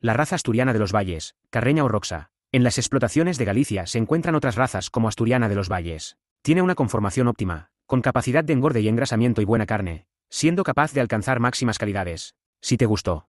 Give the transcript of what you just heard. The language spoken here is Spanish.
la raza asturiana de los valles, carreña o roxa. En las explotaciones de Galicia se encuentran otras razas como asturiana de los valles. Tiene una conformación óptima, con capacidad de engorde y engrasamiento y buena carne, siendo capaz de alcanzar máximas calidades. Si te gustó.